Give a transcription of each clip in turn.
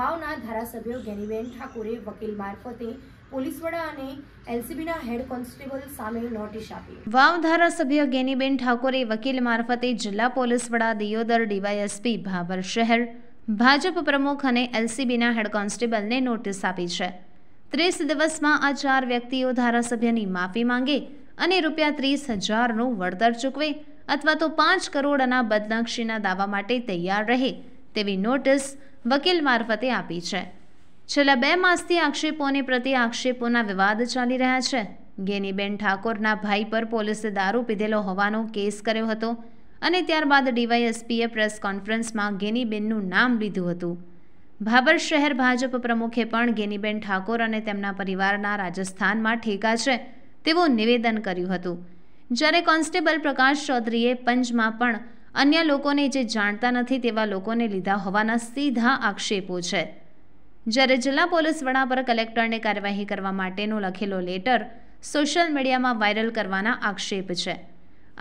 વાવના ધારાસભ્ય ગેનીબેન ઠાકોરે વકીલ મારફતે જિલ્લા પોલીસ વડા દિયોદર ડીવાયએસપી ભાભર શહેર ભાજપ પ્રમુખ અને એલસીબીના હેડ નોટિસ આપી છે ત્રીસ દિવસમાં આ ચાર વ્યક્તિઓ ધારાસભ્યની માફી માંગે અને રૂપિયા ત્રીસ હજારનું વળતર ચૂકવે અથવા તો પાંચ કરોડના બદનક્ષીના દાવા માટે તૈયાર રહે તેવી નોટિસ વકીલ મારફતે આપી છે છેલ્લા બે માસથી આક્ષેપોની અને પ્રતિ આક્ષેપોના વિવાદ ચાલી રહ્યા છે ગેનીબેન ઠાકોરના ભાઈ પર પોલીસે દારૂ પીધેલો હોવાનો કેસ કર્યો હતો અને ત્યારબાદ ડીવાયએસપીએ પ્રેસ કોન્ફરન્સમાં ગેનીબેનનું નામ લીધું હતું ભાબર શહેર ભાજપ પ્રમુખે પણ ગેનીબેન ઠાકોર અને તેમના પરિવારના રાજસ્થાનમાં ઠેકા છે તેવું નિવેદન કર્યું હતું જ્યારે કોન્સ્ટેબલ પ્રકાશ ચૌધરીએ પંચમાં પણ અન્ય લોકોને જે જાણતા નથી તેવા લોકોને લીધા હોવાના સીધા આક્ષેપો છે જ્યારે જિલ્લા પોલીસ વડા પર કલેક્ટરને કાર્યવાહી કરવા માટેનો લખેલો લેટર સોશિયલ મીડિયામાં વાયરલ કરવાના આક્ષેપ છે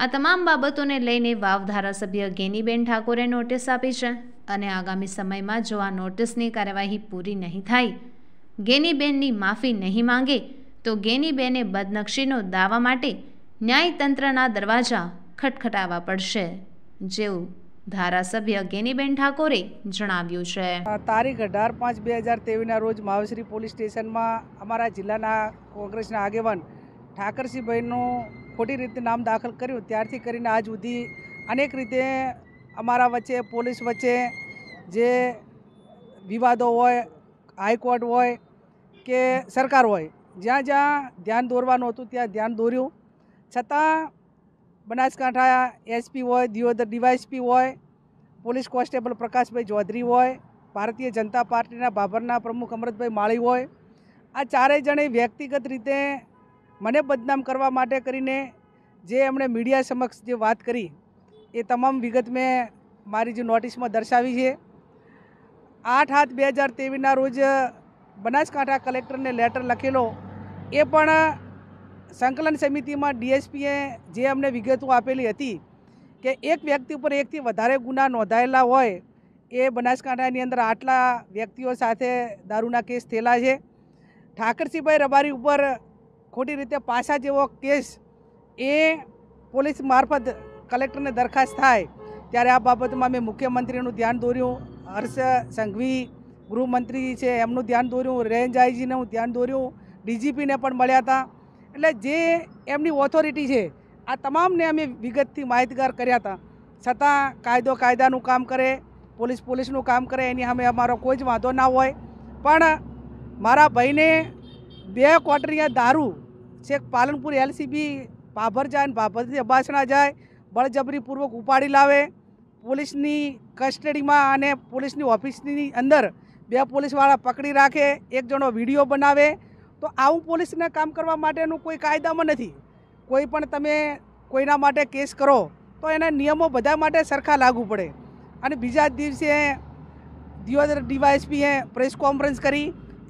આ તમામ બાબતોને લઈને વાવ ધારાસભ્ય ગેનીબેન ઠાકોરે નોટિસ આપી છે અને આગામી સમયમાં જો આ નોટિસની કાર્યવાહી પૂરી નહીં થાય ગેનીબેનની માફી નહીં માંગે તો ગેનીબેને બદનક્ષીનો દાવા માટે ન્યાયતંત્રના દરવાજા ખટખટાવવા પડશે જેવું ધારાસભ્ય ગેનીબેન ઠાકોરે જણાવ્યું છે તારીખ અઢાર પાંચ બે હજાર ત્રેવીસના રોજ માવેશ્રી પોલીસ સ્ટેશનમાં અમારા જિલ્લાના કોંગ્રેસના આગેવાન ઠાકરસિંહભાઈનું ખોટી રીતે નામ દાખલ કર્યું ત્યારથી કરીને આજ સુધી અનેક રીતે અમારા વચ્ચે પોલીસ વચ્ચે જે વિવાદો હોય હાઈકોર્ટ હોય કે સરકાર હોય જ્યાં જ્યાં ધ્યાન દોરવાનું હતું ત્યાં ધ્યાન દોર્યું છતાં બનાસકાંઠા એસપી હોય દિયોદર ડીવાયસપી હોય પોલીસ કોન્સ્ટેબલ પ્રકાશભાઈ ચૌધરી હોય ભારતીય જનતા પાર્ટીના ભાભરના પ્રમુખ અમૃતભાઈ માળી હોય આ ચારેય જણે વ્યક્તિગત રીતે મને બદનામ કરવા માટે કરીને જે એમણે મીડિયા સમક્ષ જે વાત કરી એ તમામ વિગત મેં મારી જે નોટિસમાં દર્શાવી છે આઠ આઠ બે હજાર તેવીસના રોજ બનાસકાંઠા કલેક્ટરને લેટર લખેલો એ પણ સંકલન સમિતિમાં ડીએસપીએ જે અમને વિગતો આપેલી હતી કે એક વ્યક્તિ ઉપર એકથી વધારે ગુના નોંધાયેલા હોય એ બનાસકાંઠાની અંદર આટલા વ્યક્તિઓ સાથે દારૂના કેસ થયેલા છે ઠાકરસિંહભાઈ રબારી ઉપર ખોટી રીતે પાછા જેવો કેસ એ પોલીસ મારફત કલેક્ટરને દરખાસ્ત થાય ત્યારે આ બાબતમાં મેં મુખ્યમંત્રીનું ધ્યાન દોર્યું હર્ષ સંઘવી ગૃહમંત્રી છે એમનું ધ્યાન દોર્યું રેન્જ આઈજીને હું ધ્યાન દોર્યું ડીજીપીને પણ મળ્યા હતા એટલે જે એમની ઓથોરિટી છે આ તમામને અમે વિગતથી માહિતગાર કર્યા હતા છતાં કાયદો કાયદાનું કામ કરે પોલીસ પોલીસનું કામ કરે એની સામે અમારો કોઈ જ વાંધો ના હોય પણ મારા ભાઈને બે ક્વાર્ટરિયા દારૂ છેક પાલનપુર એલસીબી ભાભર જાય અને ભાભરથી અબાસણા જાય બળજબરીપૂર્વક ઉપાડી લાવે પોલીસની કસ્ટડીમાં અને પોલીસની ઓફિસની અંદર બે પોલીસવાળા પકડી રાખે એક જણો વિડીયો બનાવે તો આવું પોલીસને કામ કરવા માટેનું કોઈ કાયદામાં નથી કોઈ પણ તમે કોઈના માટે કેસ કરો તો એના નિયમો બધા માટે સરખા લાગુ પડે અને બીજા દિવસે ડીવાયએસપીએ પ્રેસ કોન્ફરન્સ કરી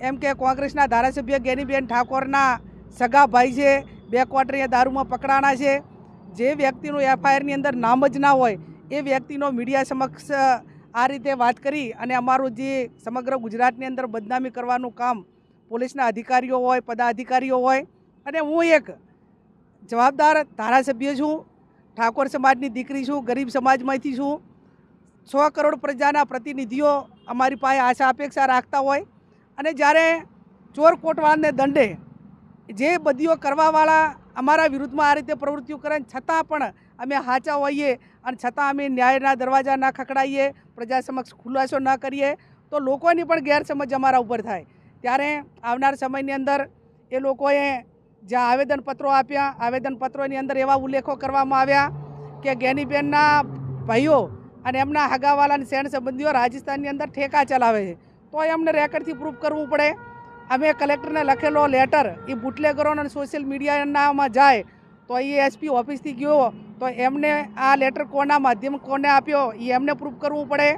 એમ કે કોંગ્રેસના ધારાસભ્ય ગેનીબેન ઠાકોરના સગા ભાઈ છે બે ક્વાર્ટરીએ દારૂમાં પકડાણા છે જે વ્યક્તિનું એફઆઈઆરની અંદર નામ જ ના હોય એ વ્યક્તિનો મીડિયા સમક્ષ આ રીતે વાત કરી અને અમારું જે સમગ્ર ગુજરાતની અંદર બદનામી કરવાનું કામ પોલીસના અધિકારીઓ હોય પદાધિકારીઓ હોય અને હું એક જવાબદાર ધારાસભ્ય છું ઠાકોર સમાજની દીકરી છું ગરીબ સમાજમાંથી છું સો કરોડ પ્રજાના પ્રતિનિધિઓ અમારી પાસે આશા અપેક્ષા રાખતા હોય અને જ્યારે ચોર કોટવાળને દંડે જે બધીઓ કરવાવાળા અમારા વિરુદ્ધમાં આ રીતે પ્રવૃત્તિઓ કરે છતાં પણ અમે હાચા હોઈએ અને છતાં અમે ન્યાયના દરવાજા ના ખકડાઈએ પ્રજા સમક્ષ ખુલાસો ના કરીએ તો લોકોની પણ ગેરસમજ અમારા ઉપર થાય ત્યારે આવનાર સમયની અંદર એ લોકોએ જ્યાં આવેદનપત્રો આપ્યા આવેદનપત્રોની અંદર એવા ઉલ્લેખો કરવામાં આવ્યા કે ગેનીબેનના ભાઈઓ અને એમના હગાવાલા અને સંબંધીઓ રાજસ્થાનની અંદર ઠેકા ચલાવે છે તો એમને રેકર્ડથી પ્રૂફ કરવું પડે અમે કલેક્ટરને લખેલો લેટર એ બુટલેગરોને સોશિયલ મીડિયાનામાં જાય તો એ એસપી ઓફિસથી ગયો તો એમને આ લેટર કોના માધ્યમ કોને આપ્યો એ એમને પ્રૂફ કરવું પડે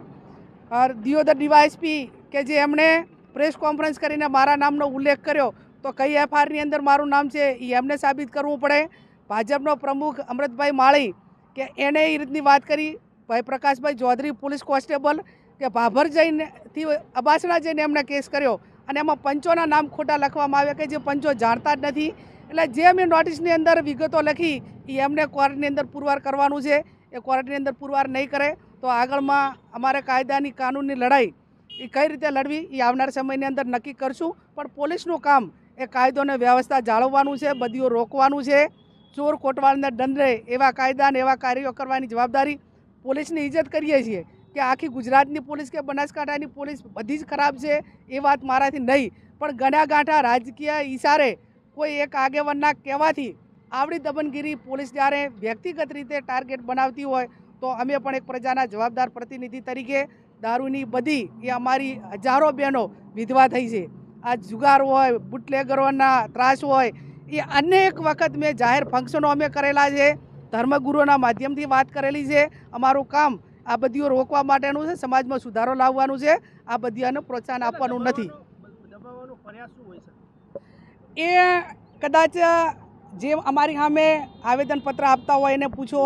દિયોદર ડીવાયએસપી કે જે એમણે પ્રેસ કોન્ફરન્સ કરીને મારા નામનો ઉલ્લેખ કર્યો તો કઈ એફઆઈઆરની અંદર મારું નામ છે એ એમને સાબિત કરવું પડે ભાજપનો પ્રમુખ અમૃતભાઈ માળી કે એણે એ રીતની વાત કરી ભાઈ પ્રકાશભાઈ ચૌધરી પોલીસ કોન્સ્ટેબલ કે ભાભર જઈનેથી અબાસણા જઈને એમણે કેસ કર્યો અને એમાં પંચોના નામ ખોટા લખવામાં આવ્યા કે જે પંચો જાણતા જ નથી એટલે જે મેં નોટિસની અંદર વિગતો લખી એ એમને કોર્ટની અંદર પુરવાર કરવાનું છે એ કોર્ટની અંદર પુરવાર નહીં કરે તો આગળમાં અમારે કાયદાની કાનૂનની લડાઈ એ કઈ રીતે લડવી એ આવનાર સમયની અંદર નક્કી કરશું પણ પોલીસનું કામ એ કાયદોને વ્યવસ્થા જાળવવાનું છે બધીઓ રોકવાનું છે ચોર કોટવાળને દંડ એવા કાયદા ને એવા કાર્યો કરવાની જવાબદારી પોલીસની ઇજ્જત કરીએ છીએ કે આખી ગુજરાતની પોલીસ કે બનાસકાંઠાની પોલીસ બધી જ ખરાબ છે એ વાત મારાથી નહીં પણ ગણાગાંઠા રાજકીય ઇશારે કોઈ એક આગેવાનના કહેવાથી આવડી દબનગીરી પોલીસ જ્યારે વ્યક્તિગત રીતે ટાર્ગેટ બનાવતી હોય તો અમે પણ એક પ્રજાના જવાબદાર પ્રતિનિધિ તરીકે દારૂની બધી એ અમારી હજારો બહેનો વિધવા થઈ છે આ જુગાર હોય બુટલેગરોના ત્રાસ હોય એ અનેક વખત મેં જાહેર ફંક્શનો અમે કરેલા છે ધર્મગુરુઓના માધ્યમથી વાત કરેલી છે અમારું કામ આ બધીઓ રોકવા માટેનું છે સમાજમાં સુધારો લાવવાનું છે આ બધીઓને પ્રોત્સાહન આપવાનું નથી એ કદાચ જે અમારી સામે આવેદનપત્ર આપતા હોય એને પૂછો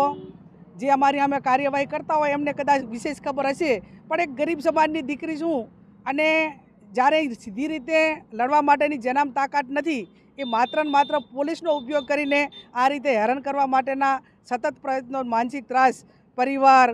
જે અમારી અમે કાર્યવાહી કરતા હોય એમને કદાચ વિશેષ ખબર હશે પણ એક ગરીબ સમાજની દીકરી છું અને જ્યારે સીધી રીતે લડવા માટેની જેનામ તાકાત નથી એ માત્ર ને માત્ર પોલીસનો ઉપયોગ કરીને આ રીતે હેરાન કરવા માટેના સતત પ્રયત્નો માનસિક ત્રાસ પરિવાર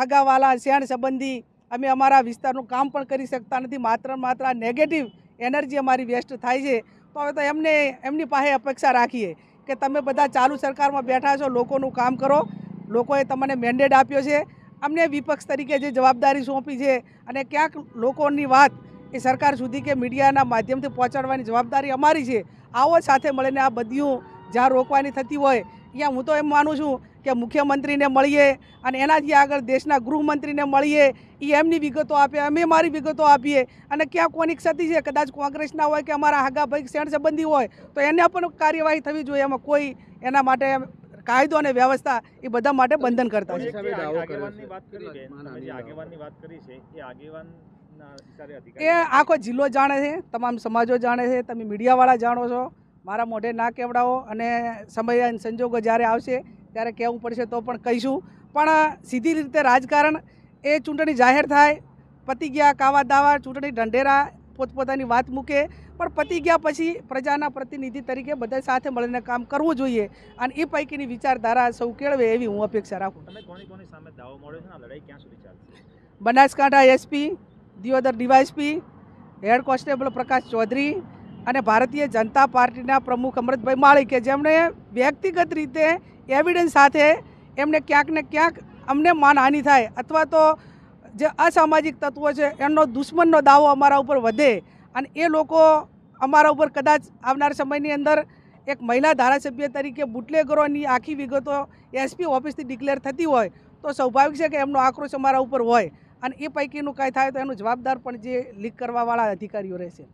હગાવાલા શેણ સંબંધી અમે અમારા વિસ્તારનું કામ પણ કરી શકતા નથી માત્ર માત્ર નેગેટિવ એનર્જી અમારી વેસ્ટ થાય છે તો હવે તો એમને એમની પાસે અપેક્ષા રાખીએ કે તમે બધા ચાલુ સરકારમાં બેઠા છો લોકોનું કામ કરો લોકોએ તમને મેન્ડેટ આપ્યો છે અમને વિપક્ષ તરીકે જે જવાબદારી સોંપી છે અને ક્યાંક લોકોની વાત એ સરકાર સુધી કે મીડિયાના માધ્યમથી પહોંચાડવાની જવાબદારી અમારી છે આવો સાથે મળીને આ બધું જ્યાં રોકવાની થતી હોય ત્યાં હું તો એમ માનું છું કે મુખ્યમંત્રીને મળીએ અને એનાથી આગળ દેશના ગૃહમંત્રીને મળીએ એ એમની વિગતો આપે અમે મારી વિગતો આપીએ અને ક્યાં કોની ક્ષતિ છે કદાચ કોંગ્રેસના હોય કે અમારા હાગાભાઈ શેણ સંબંધી હોય તો એને પણ કાર્યવાહી થવી જોઈએ એમાં કોઈ એના માટે કાયદો અને વ્યવસ્થા એ બધા માટે બંધન કરતા છે એ આખો જિલ્લો જાણે છે તમામ સમાજો જાણે છે તમે મીડિયાવાળા જાણો છો મારા મોઢે ના કેવડાવો અને સમય સંજોગો જ્યારે આવશે ત્યારે કહેવું પડશે તો પણ કહીશું પણ સીધી રીતે રાજકારણ એ ચૂંટણી જાહેર થાય પતી ગયા કાવા દાવા ચૂંટણી ઢંઢેરા પોતપોતાની વાત મૂકે પણ પતી ગયા પછી પ્રજાના પ્રતિનિધિ તરીકે બધા સાથે મળીને કામ કરવું જોઈએ અને એ પૈકીની વિચારધારા સૌ કેળવે એવી હું અપેક્ષા રાખું Banaskantha SP Deodar DYSP head constable Prakash Chaudhary અને ભારતીય જનતા પાર્ટીના પ્રમુખ અમૃતભાઈ માળી કે જેમણે વ્યક્તિગત રીતે એવિડન્સ સાથે એમને ક્યાંક ને ક્યાંક અમને માનહાનિ થાય અથવા તો જે અસામાજિક તત્વો છે એમનો દુશ્મનનો દાવો અમારા ઉપર વધે અને એ લોકો અમારા ઉપર કદાચ આવનાર સમયની અંદર એક મહિલા ધારાસભ્ય તરીકે બુટલેગરોની આખી વિગતો એસપી ઓફિસથી ડિક્લેર થતી હોય તો સ્વાભાવિક છે કે એમનો આક્રોશ અમારા ઉપર હોય અને એ પૈકીનું કાંઈ થાય તો એનું જવાબદાર પણ જે લીક કરવાવાળા અધિકારીઓ રહેશે